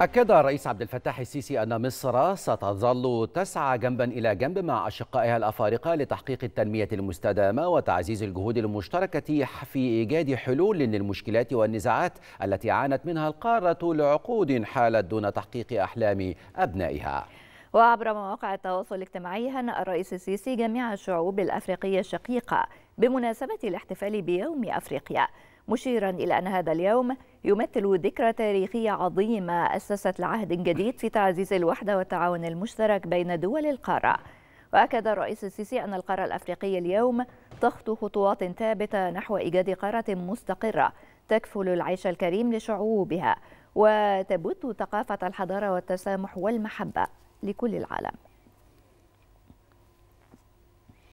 أكد الرئيس عبد الفتاح السيسي أن مصر ستظل تسعى جنبا إلى جنب مع أشقائها الأفارقة لتحقيق التنمية المستدامة وتعزيز الجهود المشتركة في إيجاد حلول للمشكلات والنزاعات التي عانت منها القارة لعقود حالت دون تحقيق أحلام أبنائها. وعبر مواقع التواصل الاجتماعي هنأ الرئيس السيسي جميع الشعوب الأفريقية الشقيقة بمناسبة الاحتفال بيوم أفريقيا مشيرا إلى أن هذا اليوم يمثل ذكرى تاريخية عظيمة أسست لعهد جديد في تعزيز الوحدة والتعاون المشترك بين دول القارة وأكد الرئيس السيسي أن القارة الأفريقية اليوم تخطو خطوات ثابتة نحو إيجاد قارة مستقرة تكفل العيش الكريم لشعوبها وتبث ثقافة الحضارة والتسامح والمحبة لكل العالم